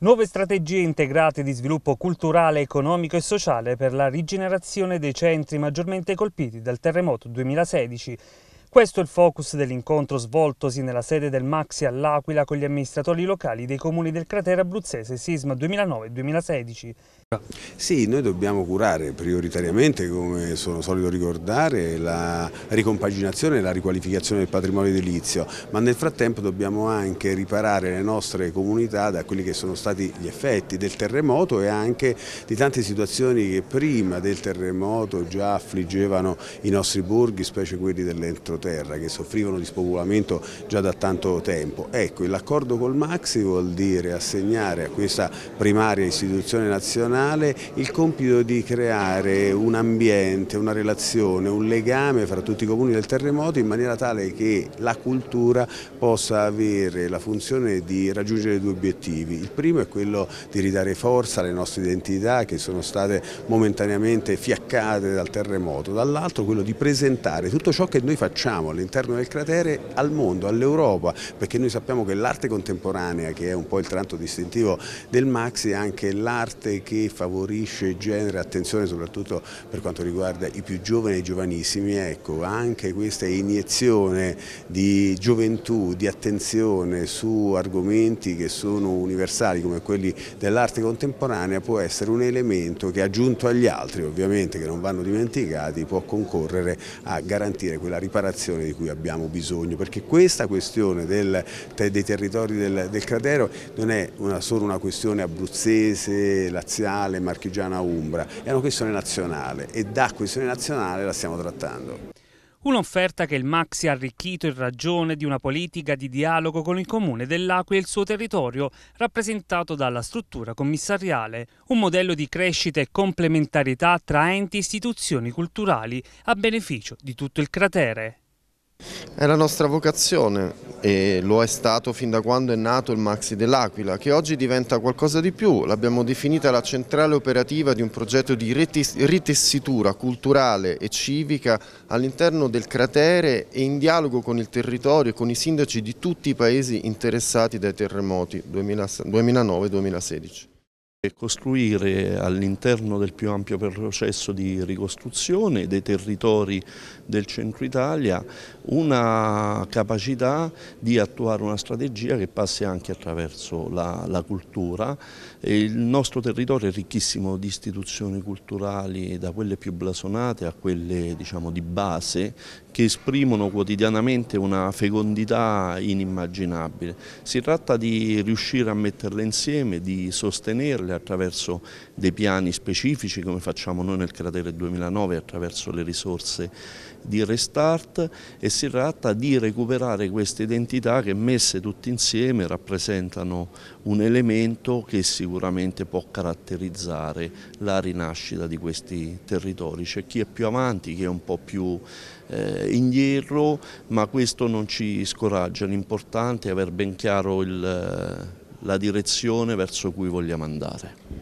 Nuove strategie integrate di sviluppo culturale, economico e sociale per la rigenerazione dei centri maggiormente colpiti dal terremoto 2016 questo è il focus dell'incontro svoltosi nella sede del Maxi all'Aquila con gli amministratori locali dei comuni del cratere abruzzese Sisma 2009-2016. Sì, noi dobbiamo curare prioritariamente, come sono solito ricordare, la ricompaginazione e la riqualificazione del patrimonio edilizio, ma nel frattempo dobbiamo anche riparare le nostre comunità da quelli che sono stati gli effetti del terremoto e anche di tante situazioni che prima del terremoto già affliggevano i nostri borghi, specie quelli dell'entroterra terra che soffrivano di spopolamento già da tanto tempo. Ecco, l'accordo col Maxi vuol dire assegnare a questa primaria istituzione nazionale il compito di creare un ambiente, una relazione, un legame fra tutti i comuni del terremoto in maniera tale che la cultura possa avere la funzione di raggiungere due obiettivi. Il primo è quello di ridare forza alle nostre identità che sono state momentaneamente fiaccate dal terremoto, dall'altro quello di presentare tutto ciò che noi facciamo riconosciamo all'interno del cratere al mondo, all'Europa, perché noi sappiamo che l'arte contemporanea, che è un po' il tratto distintivo del Maxi, è anche l'arte che favorisce e genera attenzione soprattutto per quanto riguarda i più giovani e i giovanissimi, ecco, anche questa iniezione di gioventù, di attenzione su argomenti che sono universali come quelli dell'arte contemporanea può essere un elemento che aggiunto agli altri ovviamente che non vanno dimenticati può concorrere a garantire quella riparazione collaborazione di cui abbiamo bisogno, perché questa questione del, dei territori del, del, cratero non è una, solo una questione abruzzese, laziale, marchigiana, umbra, è una questione nazionale e da questione nazionale la stiamo trattando. Un'offerta che il Maxi ha arricchito in ragione di una politica di dialogo con il comune dell'Aquila e il suo territorio, rappresentato dalla struttura commissariale. Un modello di crescita e complementarietà tra enti e istituzioni culturali a beneficio di tutto il cratere. È la nostra vocazione e lo è stato fin da quando è nato il Maxi dell'Aquila, che oggi diventa qualcosa di più, l'abbiamo definita la centrale operativa di un progetto di ritessitura culturale e civica all'interno del cratere e in dialogo con il territorio e con i sindaci di tutti i paesi interessati dai terremoti 2009-2016 costruire all'interno del più ampio processo di ricostruzione dei territori del centro Italia una capacità di attuare una strategia che passi anche attraverso la, la cultura. E il nostro territorio è ricchissimo di istituzioni culturali, da quelle più blasonate a quelle diciamo, di base, che esprimono quotidianamente una fecondità inimmaginabile. Si tratta di riuscire a metterle insieme, di sostenerle, farle attraverso dei piani specifici come facciamo noi nel cratere 2009 attraverso le risorse di Restart e si tratta di recuperare queste identità che messe tutte insieme rappresentano un elemento che sicuramente può caratterizzare la rinascita di questi territori. C'è chi è più avanti, chi è un po' più eh, indietro, ma questo non ci scoraggia, l'importante è aver ben chiaro il la direzione verso cui vogliamo andare.